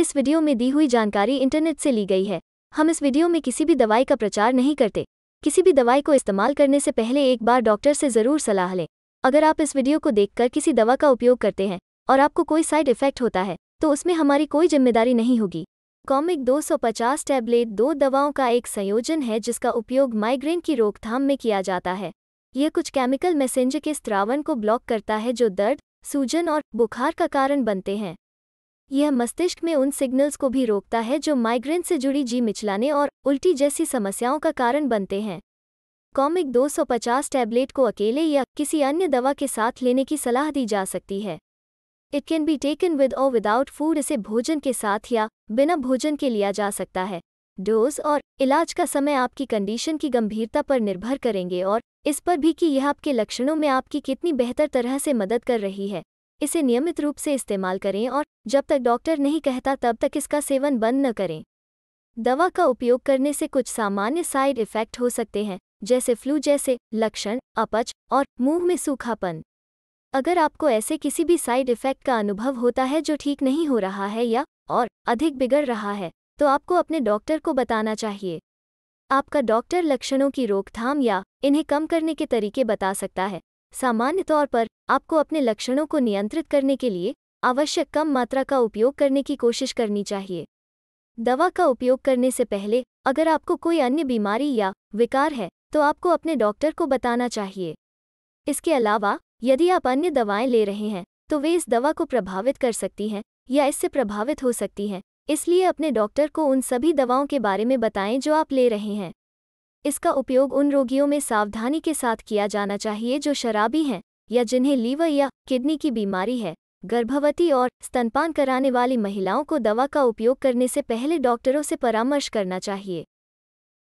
इस वीडियो में दी हुई जानकारी इंटरनेट से ली गई है हम इस वीडियो में किसी भी दवाई का प्रचार नहीं करते किसी भी दवाई को इस्तेमाल करने से पहले एक बार डॉक्टर से ज़रूर सलाह लें अगर आप इस वीडियो को देखकर किसी दवा का उपयोग करते हैं और आपको कोई साइड इफेक्ट होता है तो उसमें हमारी कोई जिम्मेदारी नहीं होगी कॉमिक 250 टैबलेट दो दवाओं का एक संयोजन है जिसका उपयोग माइग्रेन की रोकथाम में किया जाता है यह कुछ केमिकल मैसेंजर के स्त्रावन को ब्लॉक करता है जो दर्द सूजन और बुखार का कारण बनते हैं यह मस्तिष्क में उन सिग्नल्स को भी रोकता है जो माइग्रेन से जुड़ी जी मिचलाने और उल्टी जैसी समस्याओं का कारण बनते हैं कॉमिक 250 टैबलेट को अकेले या किसी अन्य दवा के साथ लेने की सलाह दी जा सकती है it can be taken with और विदाउट फूड इसे भोजन के साथ या बिना भोजन के लिया जा सकता है डोज और इलाज का समय आपकी कंडीशन की गंभीरता पर निर्भर करेंगे और इस पर भी कि यह आपके लक्षणों में आपकी कितनी बेहतर तरह से मदद कर रही है इसे नियमित रूप से इस्तेमाल करें और जब तक डॉक्टर नहीं कहता तब तक इसका सेवन बंद न करें दवा का उपयोग करने से कुछ सामान्य साइड इफ़ेक्ट हो सकते हैं जैसे फ्लू जैसे लक्षण अपच और मुंह में सूखापन अगर आपको ऐसे किसी भी साइड इफ़ेक्ट का अनुभव होता है जो ठीक नहीं हो रहा है या और अधिक बिगड़ रहा है तो आपको अपने डॉक्टर को बताना चाहिए आपका डॉक्टर लक्षणों की रोकथाम या इन्हें कम करने के तरीके बता सकता है सामान्य तौर पर आपको अपने लक्षणों को नियंत्रित करने के लिए आवश्यक कम मात्रा का उपयोग करने की कोशिश करनी चाहिए दवा का उपयोग करने से पहले अगर आपको कोई अन्य बीमारी या विकार है तो आपको अपने डॉक्टर को बताना चाहिए इसके अलावा यदि आप अन्य दवाएं ले रहे हैं तो वे इस दवा को प्रभावित कर सकती हैं या इससे प्रभावित हो सकती हैं इसलिए अपने डॉक्टर को उन सभी दवाओं के बारे में बताएं जो आप ले रहे हैं इसका उपयोग उन रोगियों में सावधानी के साथ किया जाना चाहिए जो शराबी हैं या जिन्हें लीवर या किडनी की बीमारी है गर्भवती और स्तनपान कराने वाली महिलाओं को दवा का उपयोग करने से पहले डॉक्टरों से परामर्श करना चाहिए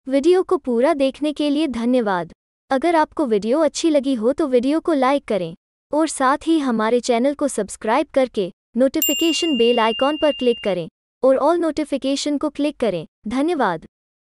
वीडियो को पूरा देखने के लिए धन्यवाद अगर आपको वीडियो अच्छी लगी हो तो वीडियो को लाइक करें और साथ ही हमारे चैनल को सब्सक्राइब करके नोटिफिकेशन बेल आइकॉन पर क्लिक करें और ऑल नोटिफिकेशन को क्लिक करें धन्यवाद